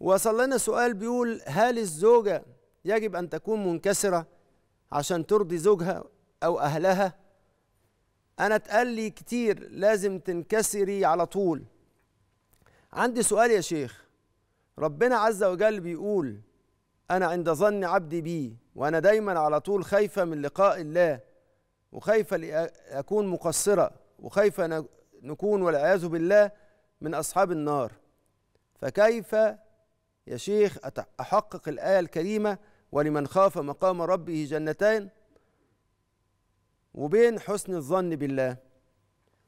وصل لنا سؤال بيقول هل الزوجة يجب أن تكون منكسرة عشان ترضي زوجها أو أهلها أنا اتقال لي كتير لازم تنكسري على طول عندي سؤال يا شيخ ربنا عز وجل بيقول أنا عند ظن عبدي بي وأنا دايما على طول خايفة من لقاء الله وخايفة أكون مقصرة وخايفة نكون والعياذ بالله من أصحاب النار فكيف يا شيخ أحقق الآية الكريمة ولمن خاف مقام ربه جنتين وبين حسن الظن بالله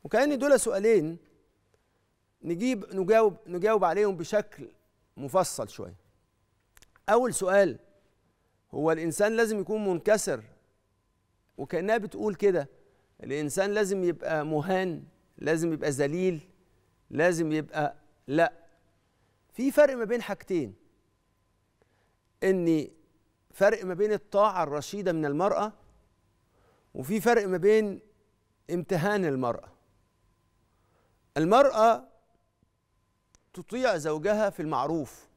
وكأن دول سؤالين نجيب نجاوب نجاوب عليهم بشكل مفصل شوية أول سؤال هو الإنسان لازم يكون منكسر وكأنها بتقول كده الإنسان لازم يبقى مهان لازم يبقى ذليل لازم يبقى لا في فرق ما بين حاجتين ان فرق ما بين الطاعه الرشيده من المراه وفي فرق ما بين امتهان المراه المراه تطيع زوجها في المعروف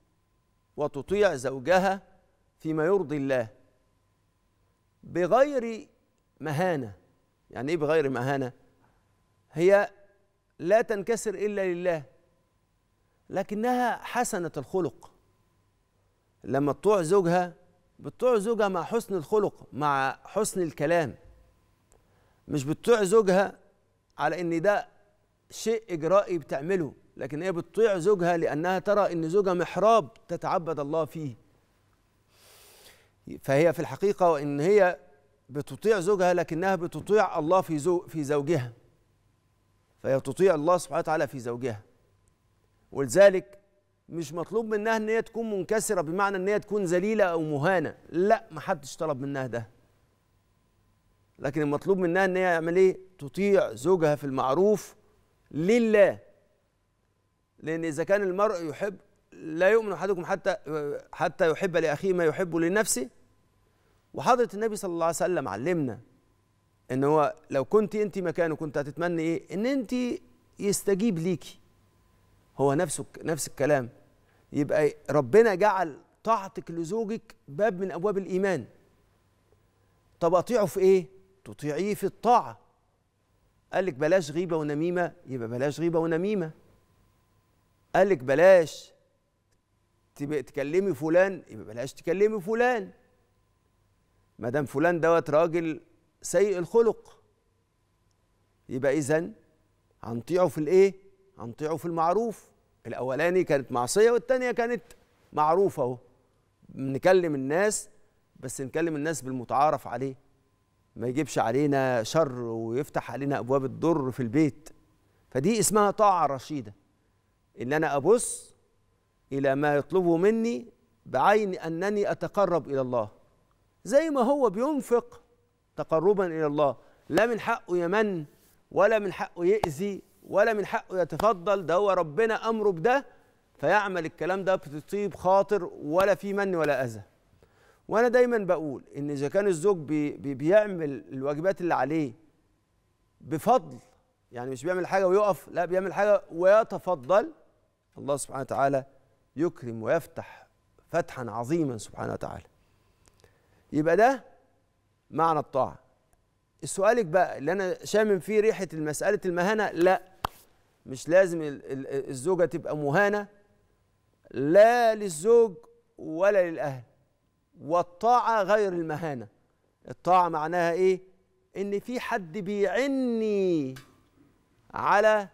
وتطيع زوجها فيما يرضي الله بغير مهانه يعني ايه بغير مهانه هي لا تنكسر الا لله لكنها حسنة الخلق لما تطوع زوجها بتطوع زوجها مع حسن الخلق مع حسن الكلام مش بتطيع زوجها على ان ده شيء اجرائي بتعمله لكن هي بتطيع زوجها لانها ترى ان زوجها محراب تتعبد الله فيه فهي في الحقيقه وان هي بتطيع زوجها لكنها بتطيع الله في زو في زوجها فهي تطيع الله سبحانه وتعالى في زوجها ولذلك مش مطلوب منها ان هي تكون منكسره بمعنى ان هي تكون ذليله او مهانه لا ما حدش طلب منها ده لكن المطلوب منها ان هي يعمل ايه تطيع زوجها في المعروف لله لان اذا كان المرء يحب لا يؤمن احدكم حتى حتى يحب لاخيه ما يحب لنفسه وحضره النبي صلى الله عليه وسلم علمنا ان هو لو كنت انت مكانه كنت هتتمنى ايه ان انت يستجيب ليكي هو نفسه نفس الكلام يبقى ربنا جعل طاعتك لزوجك باب من ابواب الايمان طب اطيعه في ايه تطيعيه في الطاعه قال لك بلاش غيبه ونميمه يبقى بلاش غيبه ونميمه قال لك بلاش تكلمي فلان يبقى بلاش تكلمي فلان ما دام فلان دوت راجل سيء الخلق يبقى اذا هنطيعه في الايه أنطيعوا في المعروف الأولاني كانت معصية والتانية كانت معروفة أهو نكلم الناس بس نكلم الناس بالمتعارف عليه ما يجيبش علينا شر ويفتح علينا أبواب الضر في البيت فدي اسمها طاعة رشيدة إن أنا أبص إلى ما يطلبه مني بعين أنني أتقرب إلى الله زي ما هو بينفق تقربا إلى الله لا من حقه يمن ولا من حقه يأذي ولا من حقه يتفضل ده هو ربنا امره بده فيعمل الكلام ده بتطيب خاطر ولا في من ولا اذى وانا دايما بقول ان اذا كان الزوج بي بي بيعمل الواجبات اللي عليه بفضل يعني مش بيعمل حاجه ويقف لا بيعمل حاجه ويتفضل الله سبحانه وتعالى يكرم ويفتح فتحا عظيما سبحانه وتعالى يبقى ده معنى الطاعه سؤالك بقى اللي انا شامم فيه ريحه مساله المهنه لا مش لازم الزوجة تبقى مهانة لا للزوج ولا للأهل والطاعة غير المهانة الطاعة معناها إيه؟ إن في حد بيعني على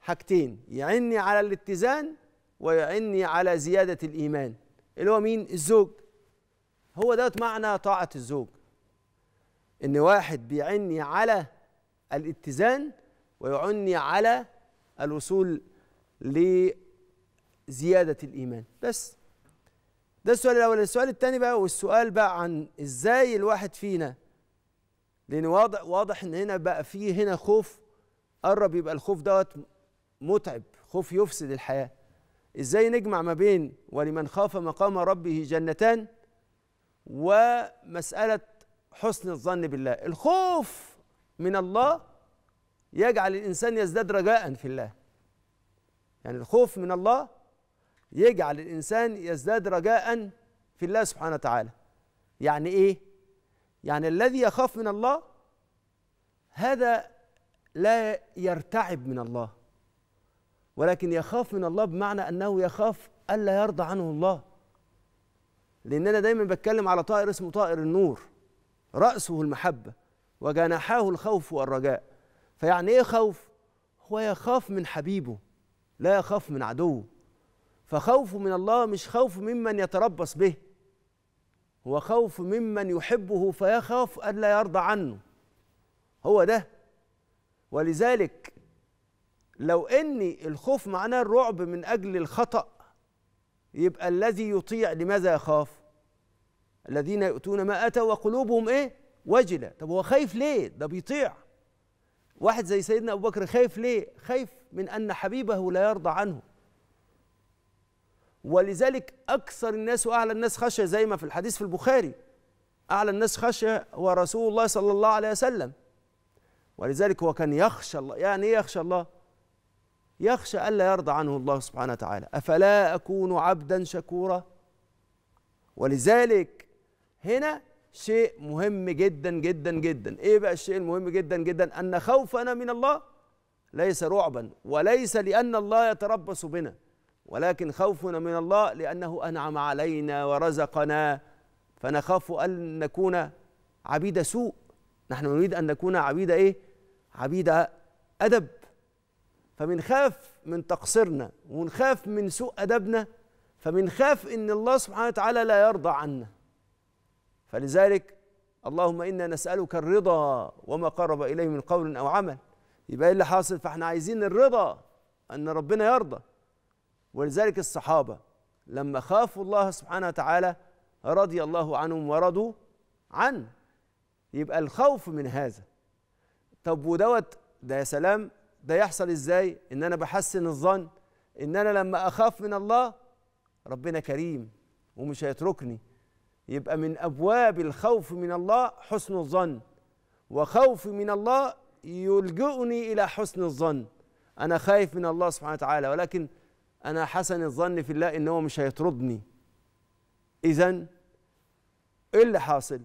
حاجتين يعني على الاتزان ويعني على زيادة الإيمان اللي هو مين؟ الزوج هو دوت معنى طاعة الزوج إن واحد بيعني على الاتزان ويعني على الوصول لزيادة الإيمان بس ده السؤال الأول السؤال الثاني بقى والسؤال بقى عن إزاي الواحد فينا لأن واضح واضح إن هنا بقى في هنا خوف قرب يبقى الخوف دوت متعب خوف يفسد الحياة إزاي نجمع ما بين ولمن خاف مقام ربه جنتان ومسألة حسن الظن بالله الخوف من الله يجعل الإنسان يزداد رجاء في الله يعني الخوف من الله يجعل الإنسان يزداد رجاء في الله سبحانه وتعالى يعني إيه؟ يعني الذي يخاف من الله هذا لا يرتعب من الله ولكن يخاف من الله بمعنى أنه يخاف ألا يرضى عنه الله لأن أنا دايما بتكلم على طائر اسمه طائر النور رأسه المحبة وجناحاه الخوف والرجاء فيعني ايه خوف هو يخاف من حبيبه لا يخاف من عدوه فخوفه من الله مش خوف ممن يتربص به هو خوف ممن يحبه فيخاف ألا يرضى عنه هو ده ولذلك لو ان الخوف معناه الرعب من اجل الخطأ يبقى الذي يطيع لماذا يخاف؟ الذين يؤتون ما اتوا وقلوبهم ايه؟ وجله، طب هو خايف ليه؟ ده بيطيع واحد زي سيدنا ابو بكر خايف ليه خايف من ان حبيبه لا يرضى عنه ولذلك اكثر الناس واعلى الناس خشيه زي ما في الحديث في البخاري اعلى الناس خشيه هو رسول الله صلى الله عليه وسلم ولذلك هو كان يخشى الله يعني ايه يخشى الله يخشى الا يرضى عنه الله سبحانه وتعالى افلا اكون عبدا شكورا ولذلك هنا شيء مهم جدا جدا جدا ايه بقى الشيء المهم جدا جدا ان خوفنا من الله ليس رعبا وليس لان الله يتربص بنا ولكن خوفنا من الله لانه انعم علينا ورزقنا فنخاف ان نكون عبيد سوء نحن نريد ان نكون عبيد ايه عبيد ادب فبنخاف من تقصيرنا ونخاف من سوء ادبنا فبنخاف ان الله سبحانه وتعالى لا يرضى عنا فلذلك اللهم انا نسالك الرضا وما قرب اليه من قول او عمل يبقى ايه اللي حاصل فاحنا عايزين الرضا ان ربنا يرضى ولذلك الصحابه لما خافوا الله سبحانه وتعالى رضي الله عنهم ورضوا عنه يبقى الخوف من هذا طب ودوت ده يا سلام ده يحصل ازاي ان انا بحسن الظن ان انا لما اخاف من الله ربنا كريم ومش هيتركني يبقى من ابواب الخوف من الله حسن الظن وخوفي من الله يلجئني الى حسن الظن انا خايف من الله سبحانه وتعالى ولكن انا حسن الظن في الله ان هو مش هيطردني اذا ايه اللي حاصل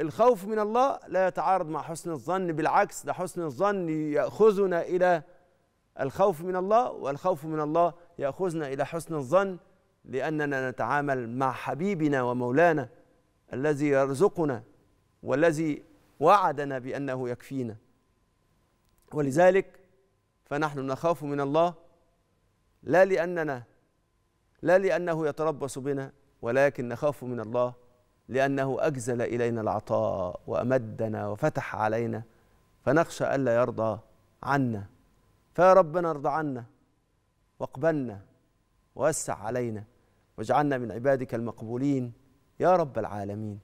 الخوف من الله لا يتعارض مع حسن الظن بالعكس ده حسن الظن ياخذنا الى الخوف من الله والخوف من الله ياخذنا الى حسن الظن لأننا نتعامل مع حبيبنا ومولانا الذي يرزقنا والذي وعدنا بأنه يكفينا ولذلك فنحن نخاف من الله لا لأننا لا لأنه يتربص بنا ولكن نخاف من الله لأنه أجزل إلينا العطاء وأمدنا وفتح علينا فنخشى ألا يرضى عنا فيا ربنا ارضى عنا واقبلنا ووسع علينا واجعلنا من عبادك المقبولين يا رب العالمين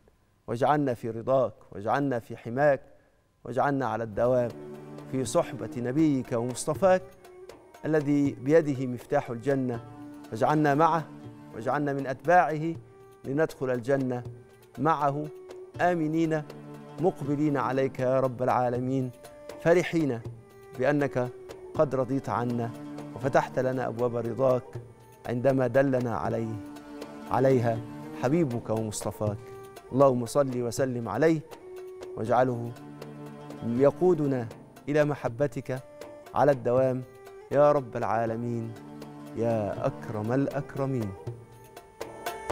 واجعلنا في رضاك واجعلنا في حماك واجعلنا على الدوام في صحبة نبيك ومصطفاك الذي بيده مفتاح الجنة واجعلنا معه واجعلنا من أتباعه لندخل الجنة معه آمنين مقبلين عليك يا رب العالمين فرحين بأنك قد رضيت عنا وفتحت لنا أبواب رضاك عندما دلنا عليه عليها حبيبك ومصطفاك اللهم صل وسلم عليه واجعله يقودنا إلى محبتك على الدوام يا رب العالمين يا أكرم الأكرمين